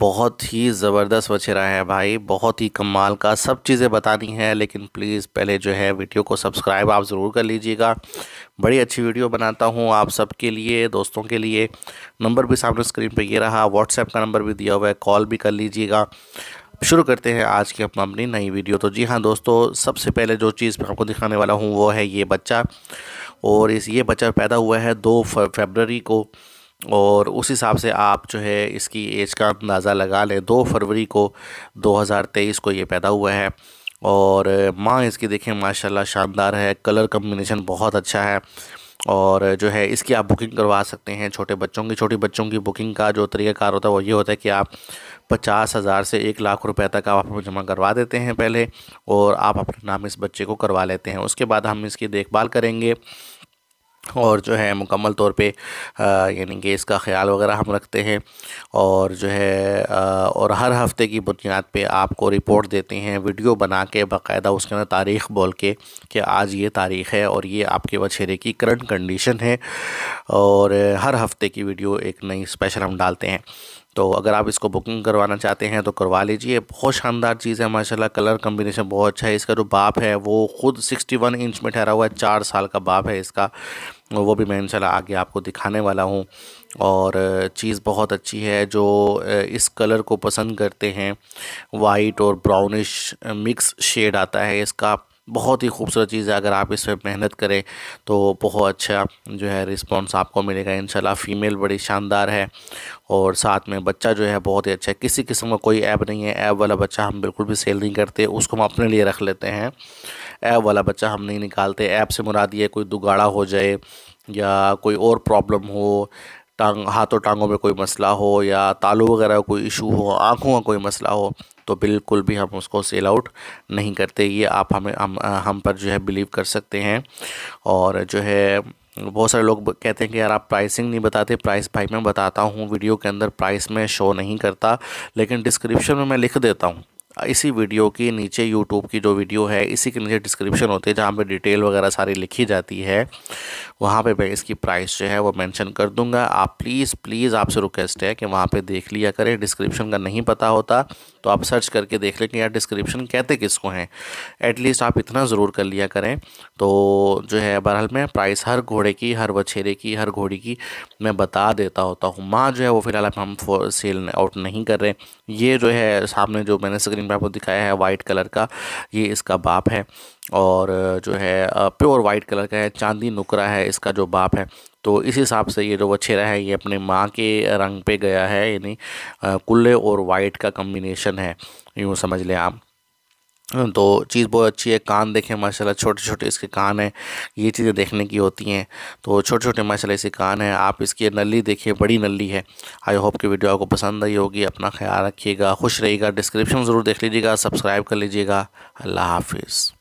बहुत ही ज़बरदस्त वचेरा है भाई बहुत ही कमाल का सब चीज़ें बतानी है लेकिन प्लीज़ पहले जो है वीडियो को सब्सक्राइब आप ज़रूर कर लीजिएगा बड़ी अच्छी वीडियो बनाता हूँ आप सबके लिए दोस्तों के लिए नंबर भी सामने स्क्रीन पे ये रहा व्हाट्सएप का नंबर भी दिया हुआ है कॉल भी कर लीजिएगा शुरू करते हैं आज की अपना अपनी नई वीडियो तो जी हाँ दोस्तों सबसे पहले जो चीज़ मैं आपको दिखाने वाला हूँ वो है ये बच्चा और इस ये बच्चा पैदा हुआ है दो फरवरी को और उस हिसाब से आप जो है इसकी एज का अंदाज़ा लगा लें दो फरवरी को 2023 को ये पैदा हुआ है और माँ इसकी देखें माशाल्लाह शानदार है कलर कम्बिनेशन बहुत अच्छा है और जो है इसकी आप बुकिंग करवा सकते हैं छोटे बच्चों की छोटी बच्चों की बुकिंग का जो तरीक़ाकार होता है वो ये होता है कि आप पचास हज़ार से एक लाख रुपए तक आप जमा करवा देते हैं पहले और आप अपने नाम इस बच्चे को करवा लेते हैं उसके बाद हम इसकी देखभाल करेंगे और जो है मुकम्मल तौर पे यानी कि इसका ख्याल वगैरह हम रखते हैं और जो है आ, और हर हफ्ते की बुनियाद पे आपको रिपोर्ट देते हैं वीडियो बना के बाकायदा उसके अंदर तारीख बोल के कि आज ये तारीख़ है और ये आपके बछेरे की करंट कंडीशन है और हर हफ्ते की वीडियो एक नई स्पेशल हम डालते हैं तो अगर आप इसको बुकिंग करवाना चाहते हैं तो करवा लीजिए बहुत शानदार चीज़ है माशाल्लाह कलर कम्बिनेशन बहुत अच्छा है इसका जो बाप है वो खुद 61 इंच में ठहरा हुआ है चार साल का बाप है इसका वो भी मैं इंशाल्लाह आगे आपको दिखाने वाला हूँ और चीज़ बहुत अच्छी है जो इस कलर को पसंद करते हैं वाइट और ब्राउनिश मिक्स शेड आता है इसका बहुत ही खूबसूरत चीज़ है अगर आप इस पर मेहनत करें तो बहुत अच्छा जो है रिस्पॉन्स आपको मिलेगा इन फीमेल बड़ी शानदार है और साथ में बच्चा जो है बहुत ही अच्छा है किसी किस्म का कोई ऐप नहीं है ऐप वाला बच्चा हम बिल्कुल भी सेल नहीं करते उसको हम अपने लिए रख लेते हैं ऐप वाला बच्चा हम नहीं निकालते ऐप से मुरादी है कोई दुगाड़ा हो जाए या कोई और प्रॉब्लम हो टांग हाथों टांगों में कोई मसला हो या तालू वगैरह का कोई इशू हो आँखों का कोई मसला हो तो बिल्कुल भी हम उसको सेल आउट नहीं करते ये आप हमें हम हम पर जो है बिलीव कर सकते हैं और जो है बहुत सारे लोग कहते हैं कि यार आप प्राइसिंग नहीं बताते प्राइस भाई मैं बताता हूँ वीडियो के अंदर प्राइस में शो नहीं करता लेकिन डिस्क्रिप्शन में मैं लिख देता हूँ इसी वीडियो के नीचे यूट्यूब की जो वीडियो है इसी के नीचे डिस्क्रिप्शन होते हैं जहाँ पे डिटेल वगैरह सारी लिखी जाती है वहाँ पे मैं इसकी प्राइस जो है वो मेंशन कर दूँगा आप प्लीज़ प्लीज़ आपसे रिक्वेस्ट है कि वहाँ पे देख लिया करें डिस्क्रिप्शन का नहीं पता होता तो आप सर्च करके देख लें कि यार डिस्क्रिप्शन कहते किसको हैं एटलीस्ट आप इतना ज़रूर कर लिया करें तो जो है बहरहाल मैं प्राइस हर घोड़े की हर वछेरे की हर घोड़ी की मैं बता देता होता हूँ माँ जो है वो फिलहाल हम सेल आउट नहीं कर रहे ये जो है सामने जो मैंने स्क्रीन स्क्रीन पर आपको दिखाया है वाइट कलर का ये इसका बाप है और जो है प्योर वाइट कलर का है चांदी नुकरा है इसका जो बाप है तो इस हिसाब से ये जो वछेरा है ये अपने माँ के रंग पे गया है यानी कुल्ले और वाइट का कम्बिनेशन है यूँ समझ लें आप तो चीज़ बहुत अच्छी है कान देखें माशाल्लाह छोटे छोटे इसके कान हैं ये चीज़ें देखने की होती हैं तो छोटे छोटे माशाल्लाह इसके कान हैं आप इसकी नली देखिए बड़ी नली है आई होप कि वीडियो आपको पसंद आई होगी अपना ख्याल रखिएगा खुश रहिएगा डिस्क्रिप्शन ज़रूर देख लीजिएगा सब्सक्राइब कर लीजिएगा अल्लाह हाफिज़